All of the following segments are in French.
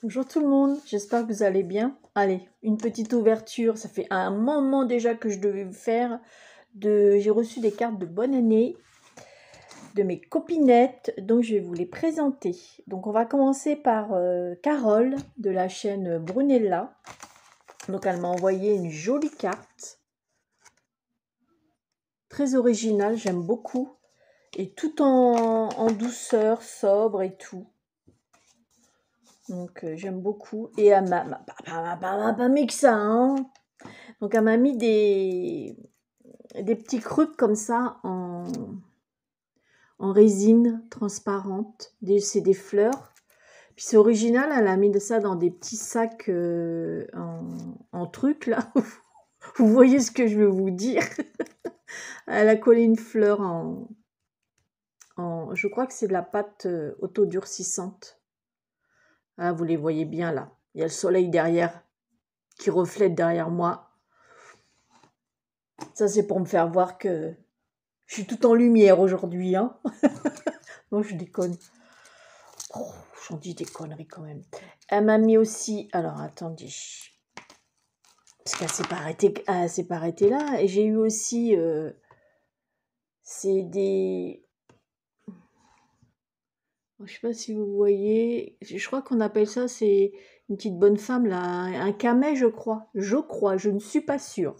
Bonjour tout le monde, j'espère que vous allez bien. Allez, une petite ouverture, ça fait un moment déjà que je devais vous faire. De... J'ai reçu des cartes de bonne année de mes copinettes, donc je vais vous les présenter. Donc on va commencer par euh, Carole de la chaîne Brunella. Donc elle m'a envoyé une jolie carte. Très originale, j'aime beaucoup. Et tout en douceur, sobre et tout. Donc euh, j'aime beaucoup. Et elle m'a pas mis que ça. Hein. Donc elle m'a mis des, des petits crupes comme ça en, en résine transparente. C'est des fleurs. Puis c'est original, elle a mis de ça dans des petits sacs euh, en, en truc là. vous voyez ce que je veux vous dire. elle a collé une fleur en, en je crois que c'est de la pâte euh, autodurcissante. Ah, vous les voyez bien là. Il y a le soleil derrière qui reflète derrière moi. Ça, c'est pour me faire voir que je suis tout en lumière aujourd'hui. Hein non, je déconne. Oh, j'en dis des conneries quand même. Elle m'a mis aussi. Alors, attendez. Parce qu'elle s'est pas arrêtée, là. Et j'ai eu aussi. Euh, c'est des. Je ne sais pas si vous voyez, je crois qu'on appelle ça, c'est une petite bonne femme là, un camé je crois, je crois, je ne suis pas sûre.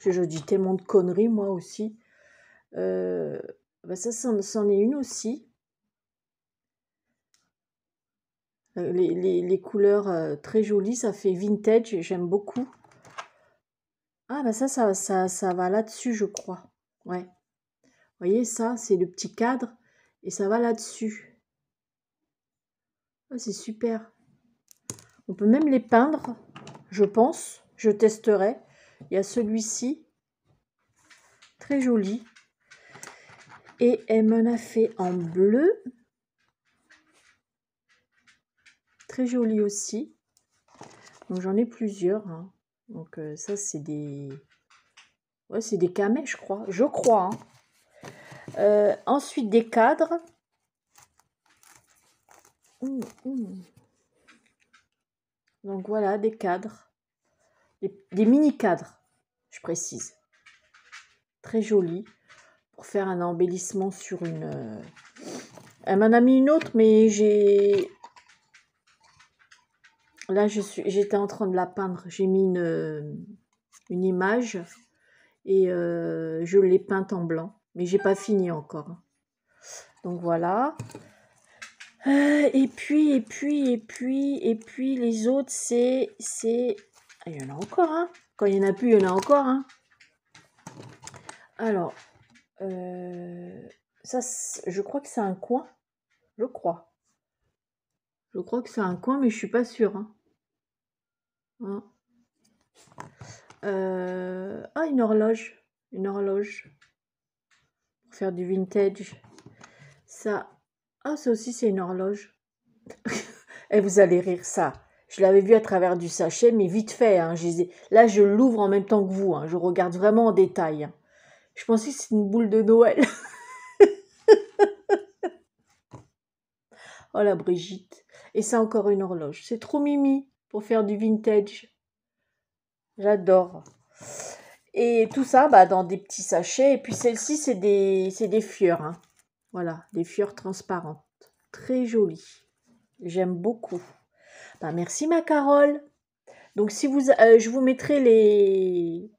Je, dis tellement de conneries moi aussi. Euh, bah, ça, c'en est une aussi. Euh, les, couleurs euh, très jolies, ça fait vintage, j'aime beaucoup. Ah bah ça, ça, va là-dessus je crois. Ouais. Vous voyez ça, c'est le petit cadre et ça va là-dessus. Ah, c'est super. On peut même les peindre, je pense. Je testerai. Il y a celui-ci. Très joli. Et elle m'en a fait en bleu. Très joli aussi. Donc j'en ai plusieurs. Hein. Donc euh, ça c'est des... Ouais, c'est des camets je crois. Je crois. Hein. Euh, ensuite des cadres. Donc voilà, des cadres. Des, mini-cadres, je précise. Très joli. Pour faire un embellissement sur une... Euh, elle m'en a mis une autre, mais j'ai... Là, je suis, j'étais en train de la peindre. J'ai mis une, euh, image et euh, je l'ai peinte en blanc. Mais j'ai pas fini encore. Donc voilà. Ah, et puis, et puis, et puis, et puis, les autres, c'est... c'est... Ah, il y en a encore, hein. Quand il n'y en a plus, il y en a encore, hein. Alors, euh, ça, je crois que c'est un coin. Je crois. Je crois que c'est un coin, mais je suis pas sûre. Hein. hein. Euh, ah, une horloge. Une horloge. Pour faire du vintage. Ça, ah, ça aussi, c'est une horloge. Et eh, vous allez rire ça. Je l'avais vu à travers du sachet, mais vite fait. Hein. Là, je l'ouvre en même temps que vous. Hein. je regarde vraiment en détail. Hein. Je pensais que c'est une boule de Noël. oh la Brigitte. Et ça, encore une horloge. C'est trop mimi pour faire du vintage. J'adore. Et tout ça bah, dans des petits sachets. Et puis celle-ci, c'est des, des fieurs. Voilà, des fleurs transparentes. Très jolies. J'aime beaucoup. Bah, merci ma Carole. Donc si vous, euh, je vous mettrai les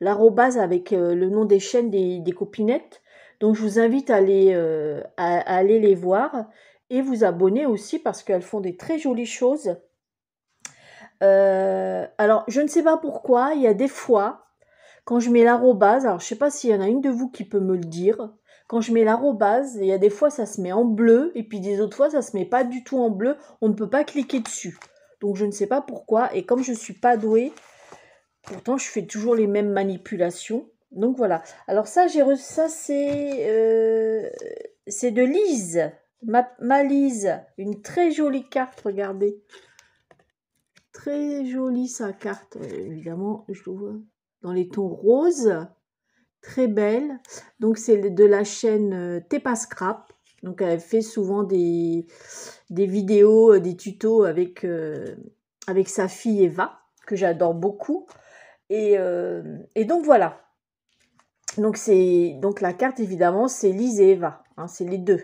l'arrobase avec euh, le nom des chaînes des, copinettes. Donc je vous invite à aller, euh, à, à aller les voir et vous abonner aussi parce qu'elles font des très jolies choses. alors je ne sais pas pourquoi, il y a des fois quand je mets l'arrobase, alors je ne sais pas s'il y en a une de vous qui peut me le dire, quand je mets l'arrobase, il y a des fois ça se met en bleu et puis des autres fois ça se met pas du tout en bleu, on ne peut pas cliquer dessus. Donc je ne sais pas pourquoi et comme je suis pas douée, pourtant je fais toujours les mêmes manipulations. Donc voilà. Alors ça j'ai reçu ça c'est euh, c'est de Lise, ma, Lise, une très jolie carte, regardez. Très jolie sa carte, euh, évidemment, je le vois dans les tons roses très belle. Donc c'est de la chaîne euh, Tepa Scrap. Donc elle fait souvent des, des vidéos, euh, des tutos avec, euh, avec sa fille Eva, que j'adore beaucoup. Et, donc voilà. Donc c'est donc la carte évidemment c'est Lise et Eva, hein, c'est les deux.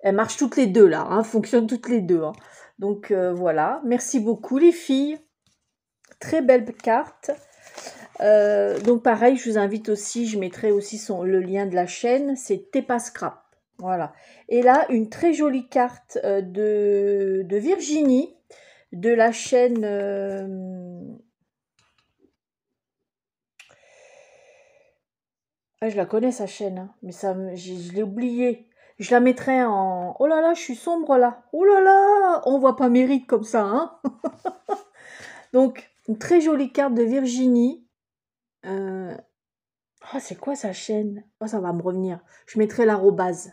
Elles marchent toutes les deux là, hein, fonctionnent toutes les deux. Hein. Donc voilà, merci beaucoup les filles. Très belle carte. Euh, donc pareil, je vous invite aussi, je mettrai aussi son, le lien de la chaîne, c'est Tepa Scrap. Voilà. Et là, une très jolie carte euh, de, Virginie, de la chaîne... Euh, ah, je la connais, sa chaîne, hein, mais ça, je, l'ai oubliée. Je la mettrai en... Oh là là, je suis sombre là. Oh là là, on voit pas mérite comme ça. Hein. Donc, une très jolie carte de Virginie euh, oh, c'est quoi sa chaîne oh, ça va me revenir. Je mettrai l'arrobase.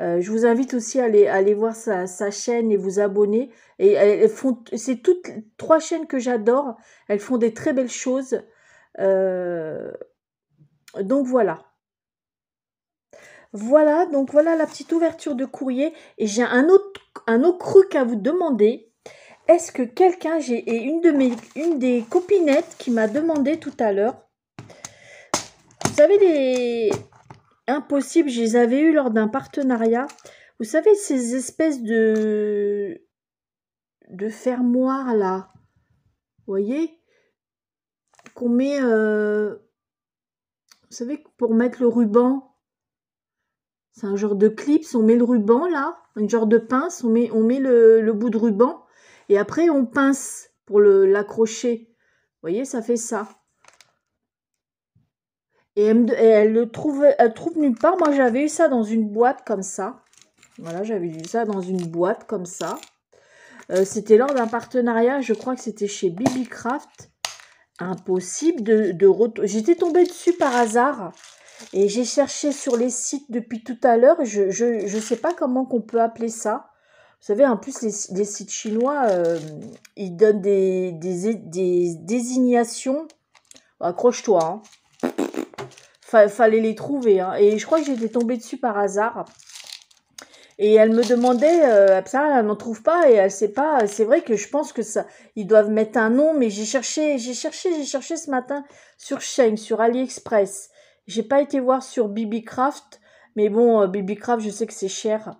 Euh, je vous invite aussi à aller, aller voir sa, chaîne et vous abonner. Et font, c'est toutes trois chaînes que j'adore. Elles font des très belles choses. Euh, donc voilà. Voilà, donc voilà la petite ouverture de courrier. Et j'ai un autre, un autre truc à vous demander. Est-ce que quelqu'un, j'ai et une de une des copinettes qui m'a demandé tout à l'heure. Vous savez les impossibles, je les avais eu lors d'un partenariat. Vous savez ces espèces de de fermoirs là, vous voyez, qu'on met, euh, vous savez pour mettre le ruban. C'est un genre de clips, on met le ruban là, un genre de pince, on met, on met le bout de ruban et après, on pince pour l'accrocher. Vous voyez, ça fait ça. Et elle, le trouve, trouve nulle part. Moi, j'avais eu ça dans une boîte comme ça. Voilà, j'avais eu ça dans une boîte comme ça. Euh, c'était lors d'un partenariat, je crois que c'était chez BibiCraft. Impossible de, de J'étais tombée dessus par hasard. Et j'ai cherché sur les sites depuis tout à l'heure. Je ne sais pas comment qu'on peut appeler ça. Vous savez, en plus, les, sites chinois, euh, ils donnent des, désignations. Accroche-toi. Hein. Fallait les trouver. Hein. Et je crois que j'étais tombée dessus par hasard. Et elle me demandait, ça, euh, elle n'en trouve pas et elle sait pas. C'est vrai que je pense que ça, ils doivent mettre un nom, mais j'ai cherché, j'ai cherché, j'ai cherché ce matin sur Shane, sur AliExpress. J'ai pas été voir sur BB mais bon, BB euh, je sais que c'est cher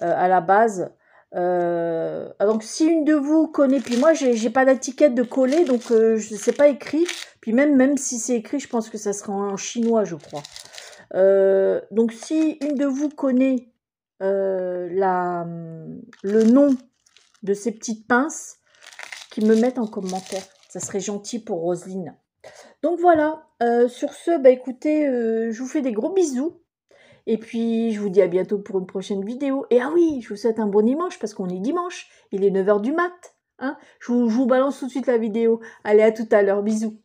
à la base. Euh, ah, donc si une de vous connaît, puis moi j'ai pas d'étiquette de coller, donc euh, je sais pas écrit. Puis même même si c'est écrit, je pense que ça sera en, chinois, je crois. Euh, donc si une de vous connaît la, le nom de ces petites pinces, qui me mettent en commentaire. Ça serait gentil pour Roselyne. Donc voilà, sur ce, bah écoutez, je vous fais des gros bisous. Et puis, je vous dis à bientôt pour une prochaine vidéo. Et ah oui, je vous souhaite un bon dimanche parce qu'on est dimanche. Il est 9h du mat. Hein. je vous balance tout de suite la vidéo. Allez, à tout à l'heure. Bisous.